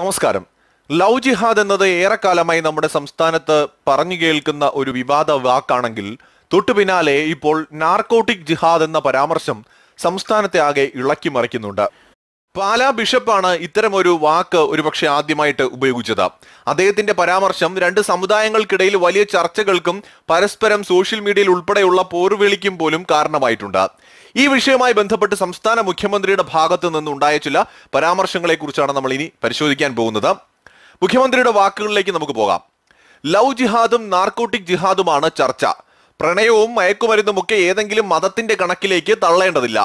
നമസ്കാരം ലവ് ജിഹാദ് എന്നത് ഏറെക്കാലമായി നമ്മുടെ സംസ്ഥാനത്ത് പറഞ്ഞു കേൾക്കുന്ന ഒരു വിവാദ വാക്കാണെങ്കിൽ തൊട്ടു പിന്നാലെ ഇപ്പോൾ നാർക്കോട്ടിക് ജിഹാദ് എന്ന പരാമർശം സംസ്ഥാനത്തെ ആകെ ഇളക്കി മറിക്കുന്നുണ്ട് പാലാ ബിഷപ്പാണ് ഇത്തരമൊരു വാക്ക് ഒരുപക്ഷെ ആദ്യമായിട്ട് ഉപയോഗിച്ചത് അദ്ദേഹത്തിന്റെ പരാമർശം രണ്ട് സമുദായങ്ങൾക്കിടയിൽ വലിയ ചർച്ചകൾക്കും പരസ്പരം സോഷ്യൽ മീഡിയയിൽ ഉൾപ്പെടെയുള്ള പോർവിളിക്കും പോലും കാരണമായിട്ടുണ്ട് ഈ വിഷയവുമായി ബന്ധപ്പെട്ട് സംസ്ഥാന മുഖ്യമന്ത്രിയുടെ ഭാഗത്തു നിന്നുണ്ടായ ചില പരാമർശങ്ങളെക്കുറിച്ചാണ് നമ്മൾ ഇനി പരിശോധിക്കാൻ പോകുന്നത് മുഖ്യമന്ത്രിയുടെ വാക്കുകളിലേക്ക് നമുക്ക് പോകാം ലവ് ജിഹാദും നാർക്കോട്ടിക് ജിഹാദുമാണ് ചർച്ച പ്രണയവും ഒക്കെ ഏതെങ്കിലും മതത്തിന്റെ കണക്കിലേക്ക് തള്ളേണ്ടതില്ല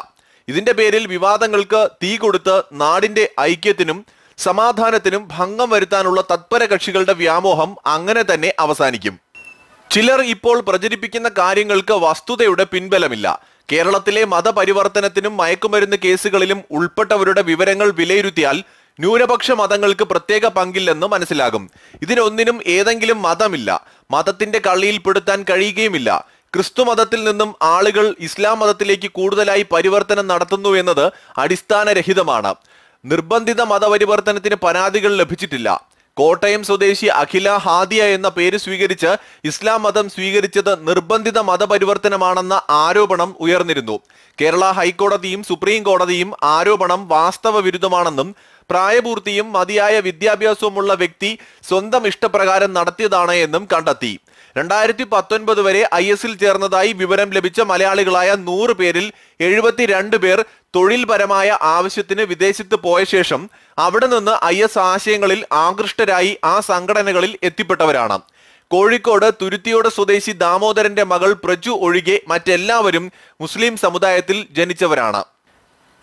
ഇതിന്റെ പേരിൽ വിവാദങ്ങൾക്ക് തീ കൊടുത്ത് നാടിന്റെ ഐക്യത്തിനും സമാധാനത്തിനും ഭംഗം വരുത്താനുള്ള തത്പര കക്ഷികളുടെ വ്യാമോഹം അങ്ങനെ തന്നെ അവസാനിക്കും ചിലർ ഇപ്പോൾ പ്രചരിപ്പിക്കുന്ന കാര്യങ്ങൾക്ക് വസ്തുതയുടെ പിൻബലമില്ല കേരളത്തിലെ മതപരിവർത്തനത്തിനും മയക്കുമരുന്ന് കേസുകളിലും ഉൾപ്പെട്ടവരുടെ വിവരങ്ങൾ വിലയിരുത്തിയാൽ ന്യൂനപക്ഷ മതങ്ങൾക്ക് പ്രത്യേക പങ്കില്ലെന്ന് മനസ്സിലാകും ഇതിനൊന്നിനും ഏതെങ്കിലും മതമില്ല മതത്തിന്റെ കള്ളിയിൽപ്പെടുത്താൻ കഴിയുകയുമില്ല ക്രിസ്തു മതത്തിൽ നിന്നും ആളുകൾ ഇസ്ലാം മതത്തിലേക്ക് കൂടുതലായി പരിവർത്തനം നടത്തുന്നു എന്നത് അടിസ്ഥാനരഹിതമാണ് നിർബന്ധിത മതപരിവർത്തനത്തിന് പരാതികൾ ലഭിച്ചിട്ടില്ല കോട്ടയം സ്വദേശി അഖില ഹാദിയ എന്ന പേര് സ്വീകരിച്ച് ഇസ്ലാം മതം സ്വീകരിച്ചത് നിർബന്ധിത മതപരിവർത്തനമാണെന്ന ആരോപണം ഉയർന്നിരുന്നു കേരള ഹൈക്കോടതിയും സുപ്രീം കോടതിയും ആരോപണം വാസ്തവ വിരുദ്ധമാണെന്നും പ്രായപൂർത്തിയും മതിയായ വിദ്യാഭ്യാസവുമുള്ള വ്യക്തി സ്വന്തം ഇഷ്ടപ്രകാരം നടത്തിയതാണ് എന്നും കണ്ടെത്തി രണ്ടായിരത്തി പത്തൊൻപത് വരെ ഐ എസിൽ ചേർന്നതായി വിവരം ലഭിച്ച മലയാളികളായ നൂറ് പേരിൽ എഴുപത്തിരണ്ട് പേർ തൊഴിൽപരമായ ആവശ്യത്തിന് വിദേശത്ത് പോയ ശേഷം അവിടെ നിന്ന് ഐ എസ് ആശയങ്ങളിൽ ആകൃഷ്ടരായി ആ സംഘടനകളിൽ എത്തിപ്പെട്ടവരാണ് കോഴിക്കോട് തുരുത്തിയോട് സ്വദേശി ദാമോദരന്റെ മകൾ പ്രജു ഒഴികെ മറ്റെല്ലാവരും മുസ്ലിം സമുദായത്തിൽ ജനിച്ചവരാണ്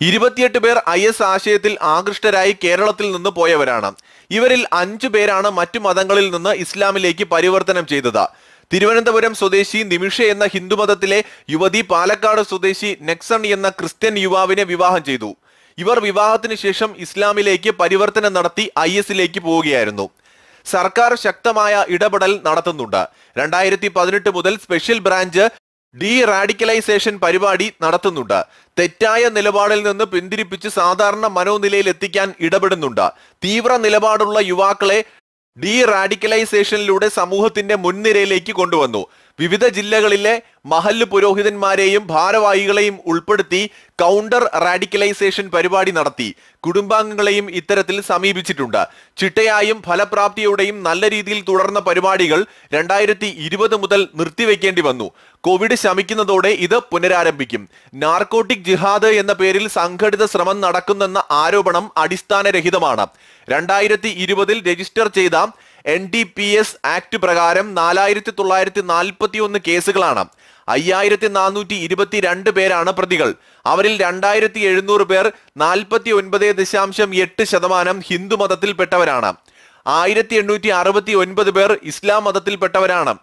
ഇരുപത്തിയെട്ട് പേർ ഐ എസ് ആശയത്തിൽ ആകൃഷ്ടരായി കേരളത്തിൽ നിന്ന് പോയവരാണ് ഇവരിൽ അഞ്ചു പേരാണ് മറ്റു മതങ്ങളിൽ നിന്ന് ഇസ്ലാമിലേക്ക് പരിവർത്തനം ചെയ്തത് തിരുവനന്തപുരം സ്വദേശി നിമിഷ എന്ന ഹിന്ദുമതത്തിലെ യുവതി പാലക്കാട് സ്വദേശി നെക്സൺ എന്ന ക്രിസ്ത്യൻ യുവാവിനെ വിവാഹം ചെയ്തു ഇവർ വിവാഹത്തിന് ശേഷം ഇസ്ലാമിലേക്ക് പരിവർത്തനം നടത്തി ഐ എസിലേക്ക് പോവുകയായിരുന്നു സർക്കാർ ശക്തമായ ഇടപെടൽ നടത്തുന്നുണ്ട് രണ്ടായിരത്തി പതിനെട്ട് മുതൽ സ്പെഷ്യൽ ബ്രാഞ്ച് ഡി റാഡിക്കലൈസേഷൻ പരിപാടി നടത്തുന്നുണ്ട് തെറ്റായ നിലപാടിൽ നിന്ന് പിന്തിരിപ്പിച്ച് സാധാരണ മനോനിലയിൽ എത്തിക്കാൻ ഇടപെടുന്നുണ്ട് തീവ്ര നിലപാടുള്ള യുവാക്കളെ ഡി റാഡിക്കലൈസേഷനിലൂടെ സമൂഹത്തിന്റെ മുൻനിരയിലേക്ക് കൊണ്ടുവന്നു വിവിധ ജില്ലകളിലെ മഹല് പുരോഹിതന്മാരെയും ഭാരവാഹികളെയും ഉൾപ്പെടുത്തി കൗണ്ടർ റാഡിക്കലൈസേഷൻ പരിപാടി നടത്തി കുടുംബാംഗങ്ങളെയും ഇത്തരത്തിൽ സമീപിച്ചിട്ടുണ്ട് ചിട്ടയായും ഫലപ്രാപ്തിയോടെയും നല്ല രീതിയിൽ തുടർന്ന പരിപാടികൾ രണ്ടായിരത്തി ഇരുപത് മുതൽ നിർത്തിവെക്കേണ്ടി വന്നു കോവിഡ് ശമിക്കുന്നതോടെ ഇത് പുനരാരംഭിക്കും നാർക്കോട്ടിക് ജിഹാദ് എന്ന പേരിൽ സംഘടിത ശ്രമം നടക്കുന്നെന്ന ആരോപണം അടിസ്ഥാനരഹിതമാണ് രണ്ടായിരത്തി ഇരുപതിൽ രജിസ്റ്റർ ചെയ്ത N D P S act പ്രകാരം നാലായിരത്തി തൊള്ളായിരത്തി നാൽപ്പത്തി ഒന്ന് കേസുകളാണ് അയ്യായിരത്തി നാനൂറ്റി ഇരുപത്തിരണ്ട് പേരാണ് പ്രതികൾ അവരിൽ രണ്ടായിരത്തി എഴുന്നൂറ് പേർ നാൽപ്പത്തി ഒൻപത് ദശാംശം എട്ട് ശതമാനം ഹിന്ദു മതത്തിൽപ്പെട്ടവരാണ് ആയിരത്തി എണ്ണൂറ്റി അറുപത്തി ഒൻപത് പേർ ഇസ്ലാം മതത്തിൽപ്പെട്ടവരാണ്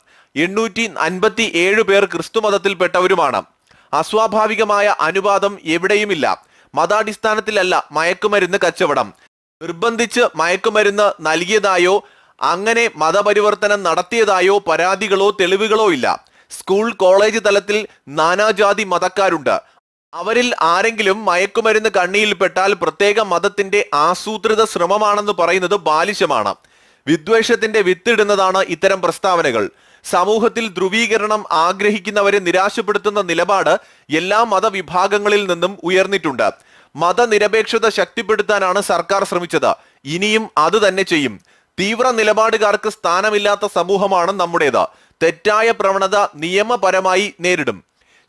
എണ്ണൂറ്റി അൻപത്തി ഏഴ് പേർ ക്രിസ്തു മതത്തിൽപ്പെട്ടവരുമാണ് അസ്വാഭാവികമായ അനുപാതം എവിടെയുമില്ല മതാടിസ്ഥാനത്തിലല്ല മയക്കുമരുന്ന് കച്ചവടം നിർബന്ധിച്ച് മയക്കുമരുന്ന് നൽകിയതായോ അങ്ങനെ മതപരിവർത്തനം നടത്തിയതായോ പരാതികളോ തെളിവുകളോ ഇല്ല സ്കൂൾ കോളേജ് തലത്തിൽ നാനാജാതി മതക്കാരുണ്ട് അവരിൽ ആരെങ്കിലും മയക്കുമരുന്ന് കണ്ണിയിൽപ്പെട്ടാൽ പ്രത്യേക മതത്തിന്റെ ആസൂത്രിത ശ്രമമാണെന്ന് പറയുന്നത് ബാലിശമാണ് വിദ്വേഷത്തിന്റെ വിത്തിടുന്നതാണ് ഇത്തരം പ്രസ്താവനകൾ സമൂഹത്തിൽ ധ്രുവീകരണം ആഗ്രഹിക്കുന്നവരെ നിരാശപ്പെടുത്തുന്ന നിലപാട് എല്ലാ മതവിഭാഗങ്ങളിൽ നിന്നും ഉയർന്നിട്ടുണ്ട് മതനിരപേക്ഷത ശക്തിപ്പെടുത്താനാണ് സർക്കാർ ശ്രമിച്ചത് ഇനിയും അത് തന്നെ ചെയ്യും തീവ്ര നിലപാടുകാർക്ക് സ്ഥാനമില്ലാത്ത സമൂഹമാണ് നമ്മുടേത് തെറ്റായ പ്രവണത നിയമപരമായി നേരിടും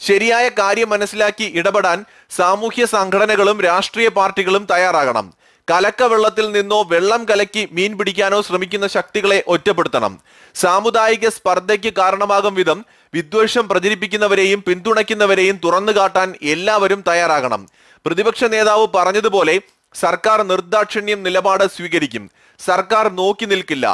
ശരിയായ കാര്യം മനസ്സിലാക്കി ഇടപെടാൻ സാമൂഹ്യ സംഘടനകളും രാഷ്ട്രീയ പാർട്ടികളും തയ്യാറാകണം കലക്കവെള്ളത്തിൽ നിന്നോ വെള്ളം കലക്കി മീൻ പിടിക്കാനോ ശ്രമിക്കുന്ന ശക്തികളെ ഒറ്റപ്പെടുത്തണം സാമുദായിക സ്പർദ്ധയ്ക്ക് കാരണമാകും വിധം വിദ്വേഷം പ്രചരിപ്പിക്കുന്നവരെയും പിന്തുണയ്ക്കുന്നവരെയും തുറന്നുകാട്ടാൻ എല്ലാവരും തയ്യാറാകണം പ്രതിപക്ഷ നേതാവ് പറഞ്ഞതുപോലെ സർക്കാർ നിർദാക്ഷിണ്യം നിലപാട് സ്വീകരിക്കും സർക്കാർ നോക്കി നിൽക്കില്ല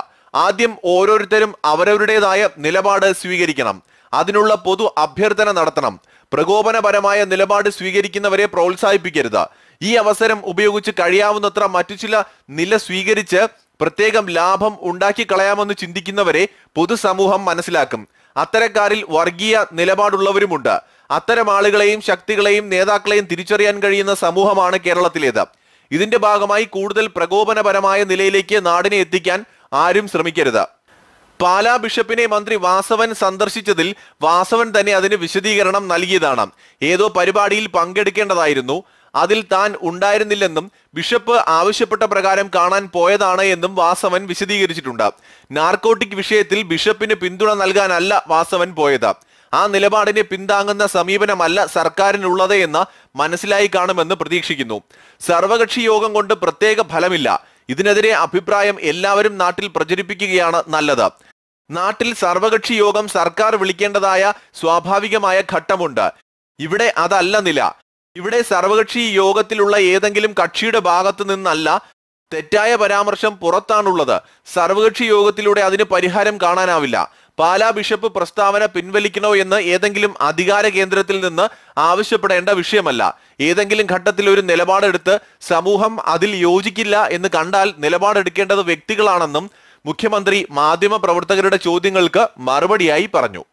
ആദ്യം ഓരോരുത്തരും അവരവരുടേതായ നിലപാട് സ്വീകരിക്കണം അതിനുള്ള പൊതു അഭ്യർത്ഥന നടത്തണം പ്രകോപനപരമായ നിലപാട് സ്വീകരിക്കുന്നവരെ പ്രോത്സാഹിപ്പിക്കരുത് ഈ അവസരം ഉപയോഗിച്ച് കഴിയാവുന്നത്ര മറ്റു ചില നില സ്വീകരിച്ച് പ്രത്യേകം ലാഭം ഉണ്ടാക്കി കളയാമെന്ന് ചിന്തിക്കുന്നവരെ പൊതുസമൂഹം മനസ്സിലാക്കും അത്തരക്കാരിൽ വർഗീയ നിലപാടുള്ളവരുമുണ്ട് അത്തരം ആളുകളെയും ശക്തികളെയും നേതാക്കളെയും തിരിച്ചറിയാൻ കഴിയുന്ന സമൂഹമാണ് കേരളത്തിലേത് ഇതിന്റെ ഭാഗമായി കൂടുതൽ പ്രകോപനപരമായ നിലയിലേക്ക് നാടിനെ എത്തിക്കാൻ ആരും ശ്രമിക്കരുത് പാലാ ബിഷപ്പിനെ മന്ത്രി വാസവൻ സന്ദർശിച്ചതിൽ വാസവൻ തന്നെ അതിന് വിശദീകരണം നൽകിയതാണ് ഏതോ പരിപാടിയിൽ പങ്കെടുക്കേണ്ടതായിരുന്നു അതിൽ താൻ ഉണ്ടായിരുന്നില്ലെന്നും ബിഷപ്പ് ആവശ്യപ്പെട്ട പ്രകാരം കാണാൻ പോയതാണ് എന്നും വാസവൻ വിശദീകരിച്ചിട്ടുണ്ട് നാർക്കോട്ടിക് വിഷയത്തിൽ ബിഷപ്പിന് പിന്തുണ നൽകാനല്ല വാസവൻ പോയത് ആ നിലപാടിനെ പിന്താങ്ങുന്ന സമീപനമല്ല സർക്കാരിനുള്ളത് എന്ന് മനസ്സിലായി കാണുമെന്ന് പ്രതീക്ഷിക്കുന്നു സർവകക്ഷി യോഗം കൊണ്ട് പ്രത്യേക ഫലമില്ല ഇതിനെതിരെ അഭിപ്രായം എല്ലാവരും നാട്ടിൽ പ്രചരിപ്പിക്കുകയാണ് നല്ലത് നാട്ടിൽ സർവകക്ഷി യോഗം സർക്കാർ വിളിക്കേണ്ടതായ സ്വാഭാവികമായ ഘട്ടമുണ്ട് ഇവിടെ അതല്ല നില ഇവിടെ സർവകക്ഷി യോഗത്തിലുള്ള ഏതെങ്കിലും കക്ഷിയുടെ ഭാഗത്തു നിന്നല്ല തെറ്റായ പരാമർശം പുറത്താണുള്ളത് സർവകക്ഷി യോഗത്തിലൂടെ അതിന് പരിഹാരം കാണാനാവില്ല പാലാ ബിഷപ്പ് പ്രസ്താവന പിൻവലിക്കണോ എന്ന് ഏതെങ്കിലും അധികാര കേന്ദ്രത്തിൽ നിന്ന് ആവശ്യപ്പെടേണ്ട വിഷയമല്ല ഏതെങ്കിലും ഘട്ടത്തിൽ ഒരു നിലപാടെടുത്ത് സമൂഹം അതിൽ യോജിക്കില്ല എന്ന് കണ്ടാൽ നിലപാടെടുക്കേണ്ടത് വ്യക്തികളാണെന്നും മുഖ്യമന്ത്രി മാധ്യമ പ്രവർത്തകരുടെ ചോദ്യങ്ങൾക്ക് മറുപടിയായി പറഞ്ഞു